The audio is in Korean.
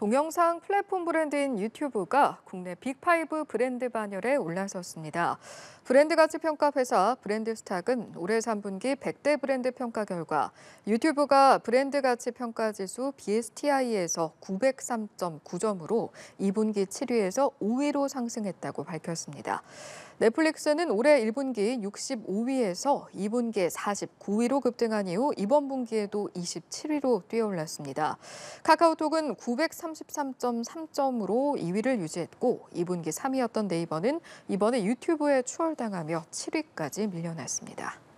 동영상 플랫폼 브랜드인 유튜브가 국내 빅5 브랜드 반열에 올라섰습니다. 브랜드 가치 평가 회사 브랜드스탁은 올해 3분기 100대 브랜드 평가 결과 유튜브가 브랜드 가치 평가 지수 BSTI에서 903.9점으로 2분기 7위에서 5위로 상승했다고 밝혔습니다. 넷플릭스는 올해 1분기 65위에서 2분기 49위로 급등한 이후 이번 분기에도 27위로 뛰어올랐습니다. 카카오톡은 903 33.3점으로 2위를 유지했고 2분기 3위였던 네이버는 이번에 유튜브에 추월당하며 7위까지 밀려났습니다.